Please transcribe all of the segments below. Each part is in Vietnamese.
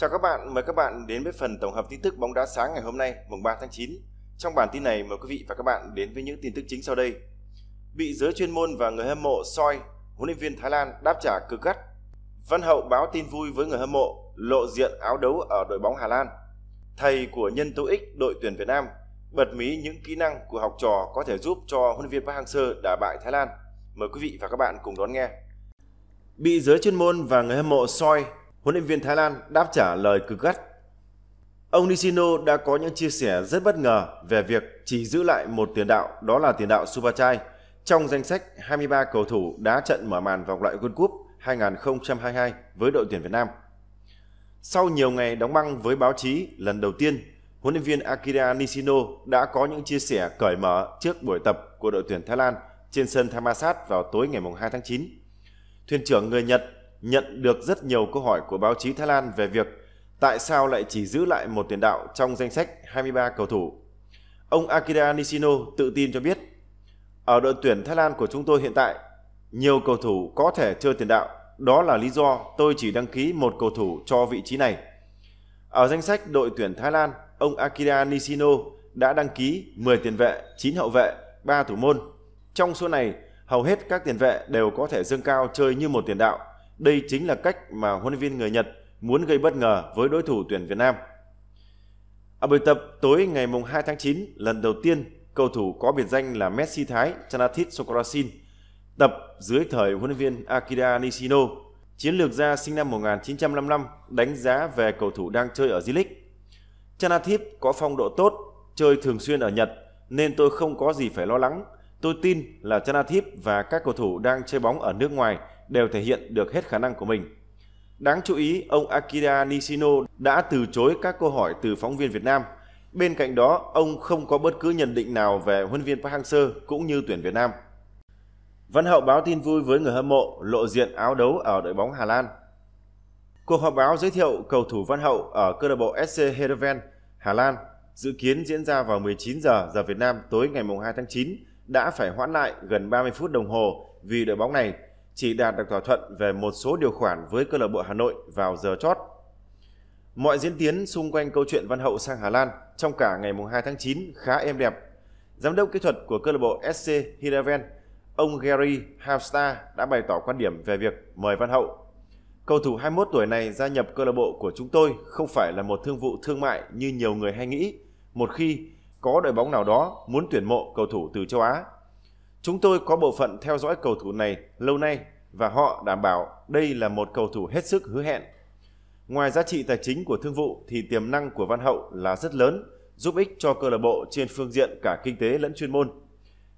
Chào các bạn, mời các bạn đến với phần tổng hợp tin tức bóng đá sáng ngày hôm nay, mùng 3 tháng 9. Trong bản tin này mời quý vị và các bạn đến với những tin tức chính sau đây. Bị giới chuyên môn và người hâm mộ soi, huấn luyện viên Thái Lan đáp trả cực gắt. Văn Hậu báo tin vui với người hâm mộ, lộ diện áo đấu ở đội bóng Hà Lan. Thầy của nhân tố ích đội tuyển Việt Nam bật mí những kỹ năng của học trò có thể giúp cho huấn luyện viên Park Hang-seo đả bại Thái Lan. Mời quý vị và các bạn cùng đón nghe. Bị giới chuyên môn và người hâm mộ soi, Huấn luyện viên Thái Lan đáp trả lời cực gắt. Ông Nishino đã có những chia sẻ rất bất ngờ về việc chỉ giữ lại một tiền đạo đó là tiền đạo Subachai trong danh sách 23 cầu thủ đá trận mở màn vòng loại World Cup 2022 với đội tuyển Việt Nam. Sau nhiều ngày đóng băng với báo chí lần đầu tiên, huấn luyện viên Akira Nishino đã có những chia sẻ cởi mở trước buổi tập của đội tuyển Thái Lan trên sân Thammasat vào tối ngày 2 tháng 9. Thuyền trưởng người Nhật nhận được rất nhiều câu hỏi của báo chí Thái Lan về việc tại sao lại chỉ giữ lại một tiền đạo trong danh sách 23 cầu thủ. Ông Akira Nishino tự tin cho biết, ở đội tuyển Thái Lan của chúng tôi hiện tại, nhiều cầu thủ có thể chơi tiền đạo, đó là lý do tôi chỉ đăng ký một cầu thủ cho vị trí này. Ở danh sách đội tuyển Thái Lan, ông Akira Nishino đã đăng ký 10 tiền vệ, 9 hậu vệ, 3 thủ môn. Trong số này, hầu hết các tiền vệ đều có thể dâng cao chơi như một tiền đạo đây chính là cách mà huấn luyện viên người Nhật muốn gây bất ngờ với đối thủ tuyển Việt Nam. Ở buổi tập tối ngày 2 tháng 9, lần đầu tiên cầu thủ có biệt danh là Messi Thái Chanathit Sokorasin tập dưới thời huấn luyện viên Akira Nishino. Chiến lược gia sinh năm 1955 đánh giá về cầu thủ đang chơi ở J-League. Chanathip có phong độ tốt, chơi thường xuyên ở Nhật nên tôi không có gì phải lo lắng. Tôi tin là Chanathip và các cầu thủ đang chơi bóng ở nước ngoài đều thể hiện được hết khả năng của mình. Đáng chú ý, ông Akira Nishino đã từ chối các câu hỏi từ phóng viên Việt Nam. Bên cạnh đó, ông không có bất cứ nhận định nào về huấn viên Park Hang-seo cũng như tuyển Việt Nam. Văn Hậu báo tin vui với người hâm mộ lộ diện áo đấu ở đội bóng Hà Lan. Cuộc họp báo giới thiệu cầu thủ Văn Hậu ở câu lạc bộ SC Heerenveen, Hà Lan dự kiến diễn ra vào 19 giờ giờ Việt Nam tối ngày 2 tháng 9 đã phải hoãn lại gần 30 phút đồng hồ vì đội bóng này chỉ đạt được thỏa thuận về một số điều khoản với câu lạc bộ Hà Nội vào giờ chót. Mọi diễn tiến xung quanh câu chuyện Văn Hậu sang Hà Lan trong cả ngày 2 tháng 9 khá êm đẹp. Giám đốc kỹ thuật của câu lạc bộ SC Heerenveen ông Gary Havstar đã bày tỏ quan điểm về việc mời Văn Hậu. Cầu thủ 21 tuổi này gia nhập câu lạc bộ của chúng tôi không phải là một thương vụ thương mại như nhiều người hay nghĩ, một khi có đội bóng nào đó muốn tuyển mộ cầu thủ từ châu Á Chúng tôi có bộ phận theo dõi cầu thủ này lâu nay và họ đảm bảo đây là một cầu thủ hết sức hứa hẹn. Ngoài giá trị tài chính của thương vụ thì tiềm năng của Văn Hậu là rất lớn, giúp ích cho câu lạc bộ trên phương diện cả kinh tế lẫn chuyên môn.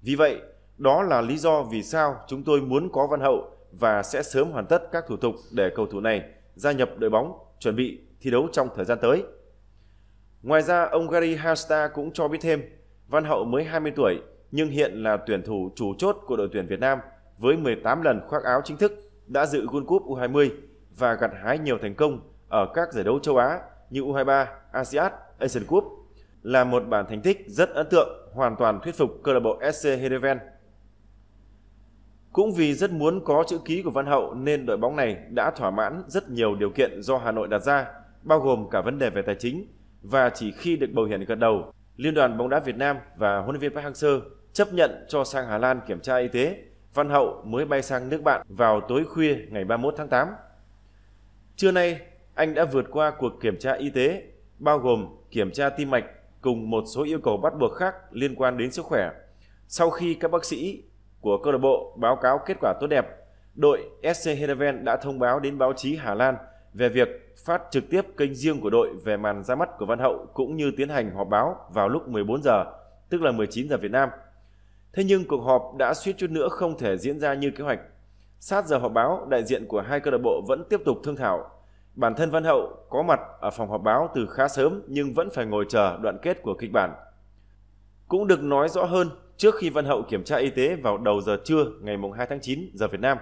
Vì vậy, đó là lý do vì sao chúng tôi muốn có Văn Hậu và sẽ sớm hoàn tất các thủ tục để cầu thủ này gia nhập đội bóng, chuẩn bị thi đấu trong thời gian tới. Ngoài ra, ông Gary Hasta cũng cho biết thêm, Văn Hậu mới 20 tuổi nhưng hiện là tuyển thủ chủ chốt của đội tuyển Việt Nam với 18 lần khoác áo chính thức đã dự World Cup U20 và gặt hái nhiều thành công ở các giải đấu châu Á như U23, ASEAN, Asian Cup là một bản thành tích rất ấn tượng, hoàn toàn thuyết phục câu lạc bộ SC Heerenveen. Cũng vì rất muốn có chữ ký của Văn Hậu nên đội bóng này đã thỏa mãn rất nhiều điều kiện do Hà Nội đặt ra, bao gồm cả vấn đề về tài chính và chỉ khi được bầu hiển gật đầu, Liên đoàn bóng đá Việt Nam và huấn luyện viên Park Hang-seo chấp nhận cho sang Hà Lan kiểm tra y tế, Văn Hậu mới bay sang nước bạn vào tối khuya ngày 31 tháng 8. Trưa nay, anh đã vượt qua cuộc kiểm tra y tế, bao gồm kiểm tra tim mạch cùng một số yêu cầu bắt buộc khác liên quan đến sức khỏe. Sau khi các bác sĩ của câu lạc bộ báo cáo kết quả tốt đẹp, đội SC Heerenveen đã thông báo đến báo chí Hà Lan về việc phát trực tiếp kênh riêng của đội về màn ra mắt của Văn Hậu cũng như tiến hành họp báo vào lúc 14 giờ, tức là 19 giờ Việt Nam Thế nhưng cuộc họp đã suýt chút nữa không thể diễn ra như kế hoạch. Sát giờ họp báo, đại diện của hai câu lạc bộ vẫn tiếp tục thương thảo. Bản thân Văn Hậu có mặt ở phòng họp báo từ khá sớm nhưng vẫn phải ngồi chờ đoạn kết của kịch bản. Cũng được nói rõ hơn trước khi Văn Hậu kiểm tra y tế vào đầu giờ trưa ngày 2 tháng 9 giờ Việt Nam.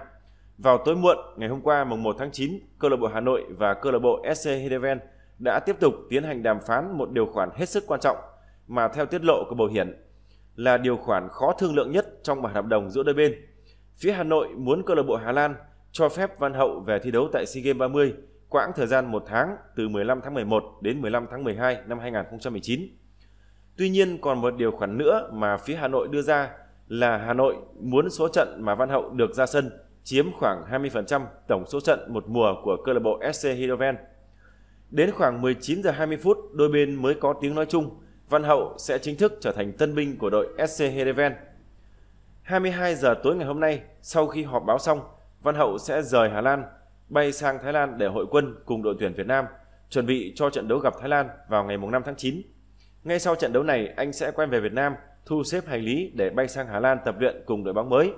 Vào tối muộn ngày hôm qua mùng 1 tháng 9, câu lạc bộ Hà Nội và câu lạc bộ SC Hedeven đã tiếp tục tiến hành đàm phán một điều khoản hết sức quan trọng mà theo tiết lộ của Bầu Hiển là điều khoản khó thương lượng nhất trong bản hợp đồng giữa đôi bên. Phía Hà Nội muốn câu lạc bộ Hà Lan cho phép Văn Hậu về thi đấu tại SEA Games 30 quãng thời gian một tháng từ 15 tháng 11 đến 15 tháng 12 năm 2019. Tuy nhiên còn một điều khoản nữa mà phía Hà Nội đưa ra là Hà Nội muốn số trận mà Văn Hậu được ra sân chiếm khoảng 20% tổng số trận một mùa của câu lạc bộ SC Heerenveen. Đến khoảng 19 giờ 20 phút, đôi bên mới có tiếng nói chung Văn Hậu sẽ chính thức trở thành tân binh của đội SC Heerenveen. 22 giờ tối ngày hôm nay, sau khi họp báo xong, Văn Hậu sẽ rời Hà Lan, bay sang Thái Lan để hội quân cùng đội tuyển Việt Nam, chuẩn bị cho trận đấu gặp Thái Lan vào ngày 5 tháng 9. Ngay sau trận đấu này, anh sẽ quay về Việt Nam, thu xếp hành lý để bay sang Hà Lan tập luyện cùng đội bóng mới.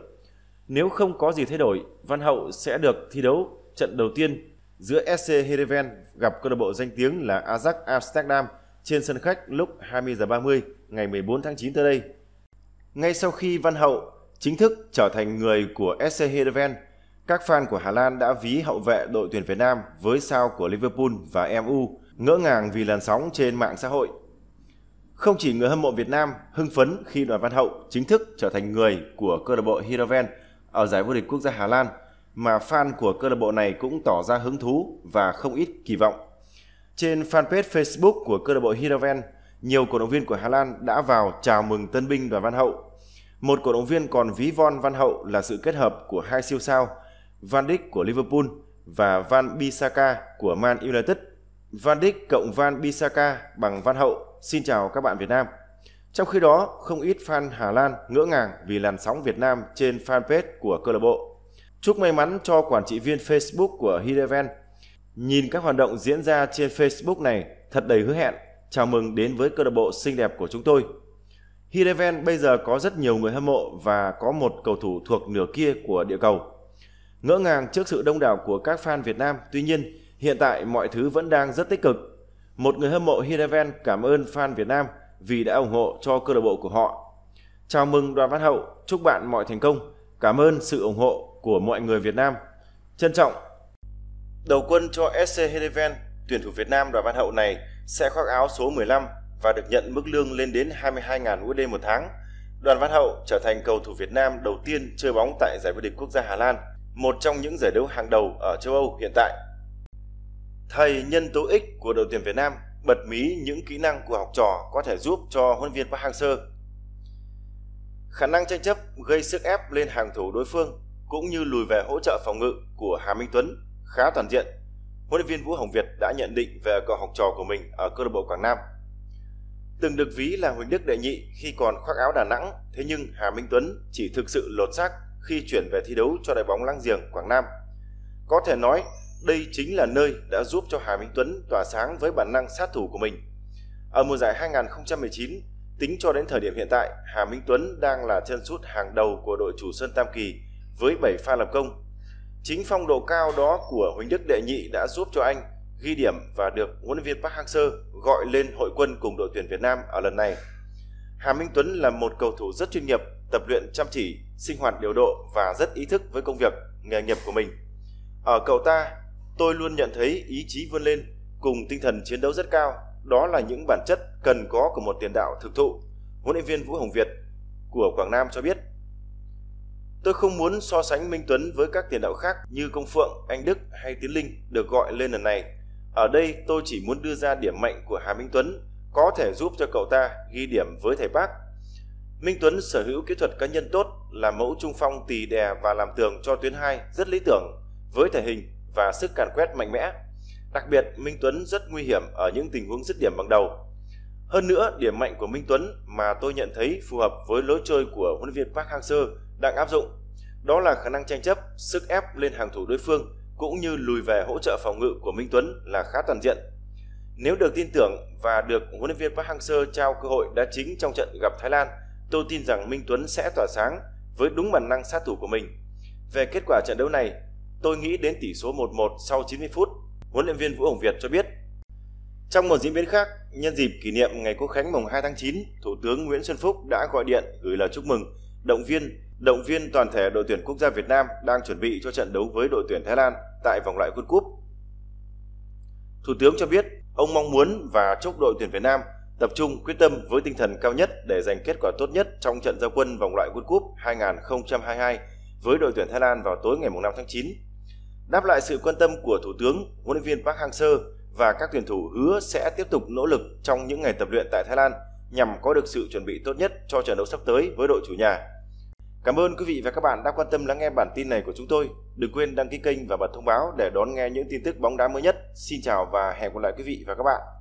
Nếu không có gì thay đổi, Văn Hậu sẽ được thi đấu trận đầu tiên giữa SC Heerenveen gặp câu lạc bộ danh tiếng là Ajax Amsterdam trên sân khách lúc 20 h 30 ngày 14 tháng 9 tới đây. Ngay sau khi Văn Hậu chính thức trở thành người của SC Heerenveen, các fan của Hà Lan đã ví hậu vệ đội tuyển Việt Nam với sao của Liverpool và MU, ngỡ ngàng vì làn sóng trên mạng xã hội. Không chỉ người hâm mộ Việt Nam hưng phấn khi đoàn Văn Hậu chính thức trở thành người của câu lạc bộ Heerenveen ở giải vô địch quốc gia Hà Lan, mà fan của câu lạc bộ này cũng tỏ ra hứng thú và không ít kỳ vọng trên fanpage Facebook của câu lạc bộ Hiraven, nhiều cổ động viên của Hà Lan đã vào chào mừng tân binh đoàn Văn Hậu. Một cổ động viên còn ví von Văn Hậu là sự kết hợp của hai siêu sao, Van Dijk của Liverpool và Van Bissaka của Man United. Van Dijk cộng Van Bissaka bằng Văn Hậu. Xin chào các bạn Việt Nam. Trong khi đó, không ít fan Hà Lan ngỡ ngàng vì làn sóng Việt Nam trên fanpage của câu lạc bộ. Chúc may mắn cho quản trị viên Facebook của Hideven Nhìn các hoạt động diễn ra trên Facebook này thật đầy hứa hẹn. Chào mừng đến với câu lạc bộ xinh đẹp của chúng tôi. Hireven bây giờ có rất nhiều người hâm mộ và có một cầu thủ thuộc nửa kia của địa cầu. Ngỡ ngàng trước sự đông đảo của các fan Việt Nam, tuy nhiên hiện tại mọi thứ vẫn đang rất tích cực. Một người hâm mộ Hireven cảm ơn fan Việt Nam vì đã ủng hộ cho câu lạc bộ của họ. Chào mừng Đoàn Văn Hậu, chúc bạn mọi thành công. Cảm ơn sự ủng hộ của mọi người Việt Nam. Trân trọng Đầu quân cho SC Heerenveen, tuyển thủ Việt Nam đoàn văn hậu này sẽ khoác áo số 15 và được nhận mức lương lên đến 22.000 USD một tháng. Đoàn Văn Hậu trở thành cầu thủ Việt Nam đầu tiên chơi bóng tại giải vô địch quốc gia Hà Lan, một trong những giải đấu hàng đầu ở châu Âu hiện tại. Thầy nhân tố ích của đội tuyển Việt Nam bật mí những kỹ năng của học trò có thể giúp cho huấn viên Park Hang-seo. Khả năng tranh chấp gây sức ép lên hàng thủ đối phương cũng như lùi về hỗ trợ phòng ngự của Hà Minh Tuấn khá toàn diện, huấn luyện viên Vũ Hồng Việt đã nhận định về cậu học trò của mình ở câu lạc bộ Quảng Nam. Từng được ví là Huỳnh Đức đệ nhị khi còn khoác áo Đà Nẵng, thế nhưng Hà Minh Tuấn chỉ thực sự lột xác khi chuyển về thi đấu cho đội bóng lăng giềng Quảng Nam. Có thể nói, đây chính là nơi đã giúp cho Hà Minh Tuấn tỏa sáng với bản năng sát thủ của mình. Ở mùa giải 2019, tính cho đến thời điểm hiện tại, Hà Minh Tuấn đang là chân sút hàng đầu của đội chủ sân Tam Kỳ với 7 pha lập công Chính phong độ cao đó của Huỳnh Đức Đệ Nhị đã giúp cho anh ghi điểm và được huấn luyện viên Park Hang-seo gọi lên hội quân cùng đội tuyển Việt Nam ở lần này. Hà Minh Tuấn là một cầu thủ rất chuyên nghiệp, tập luyện chăm chỉ, sinh hoạt điều độ và rất ý thức với công việc, nghề nghiệp của mình. Ở cậu ta, tôi luôn nhận thấy ý chí vươn lên cùng tinh thần chiến đấu rất cao. Đó là những bản chất cần có của một tiền đạo thực thụ. Huấn luyện viên Vũ Hồng Việt của Quảng Nam cho biết Tôi không muốn so sánh Minh Tuấn với các tiền đạo khác như Công Phượng, Anh Đức hay Tiến Linh được gọi lên lần này. Ở đây tôi chỉ muốn đưa ra điểm mạnh của Hà Minh Tuấn có thể giúp cho cậu ta ghi điểm với thầy Park. Minh Tuấn sở hữu kỹ thuật cá nhân tốt, là mẫu trung phong tì đè và làm tường cho tuyến 2 rất lý tưởng, với thể hình và sức càn quét mạnh mẽ. Đặc biệt, Minh Tuấn rất nguy hiểm ở những tình huống dứt điểm bằng đầu. Hơn nữa, điểm mạnh của Minh Tuấn mà tôi nhận thấy phù hợp với lối chơi của huấn luyện viên Park Hang-seo đang áp dụng, đó là khả năng tranh chấp, sức ép lên hàng thủ đối phương cũng như lùi về hỗ trợ phòng ngự của Minh Tuấn là khá toàn diện. Nếu được tin tưởng và được huấn luyện viên Park Hang-seo trao cơ hội đá chính trong trận gặp Thái Lan, tôi tin rằng Minh Tuấn sẽ tỏa sáng với đúng bản năng sát thủ của mình. Về kết quả trận đấu này, tôi nghĩ đến tỷ số 1-1 sau 90 phút, huấn luyện viên Vũ Hồng Việt cho biết. Trong một diễn biến khác, nhân dịp kỷ niệm ngày Quốc khánh mùng 2 tháng 9, Thủ tướng Nguyễn Xuân Phúc đã gọi điện gửi lời chúc mừng, động viên động viên toàn thể đội tuyển quốc gia Việt Nam đang chuẩn bị cho trận đấu với đội tuyển Thái Lan tại vòng loại World Cup. Thủ tướng cho biết ông mong muốn và chúc đội tuyển Việt Nam tập trung quyết tâm với tinh thần cao nhất để giành kết quả tốt nhất trong trận giao quân vòng loại World Cup 2022 với đội tuyển Thái Lan vào tối ngày 5 tháng 9. Đáp lại sự quan tâm của Thủ tướng, huấn luyện viên Park Hang-seo và các tuyển thủ hứa sẽ tiếp tục nỗ lực trong những ngày tập luyện tại Thái Lan nhằm có được sự chuẩn bị tốt nhất cho trận đấu sắp tới với đội chủ nhà Cảm ơn quý vị và các bạn đã quan tâm lắng nghe bản tin này của chúng tôi. Đừng quên đăng ký kênh và bật thông báo để đón nghe những tin tức bóng đá mới nhất. Xin chào và hẹn gặp lại quý vị và các bạn.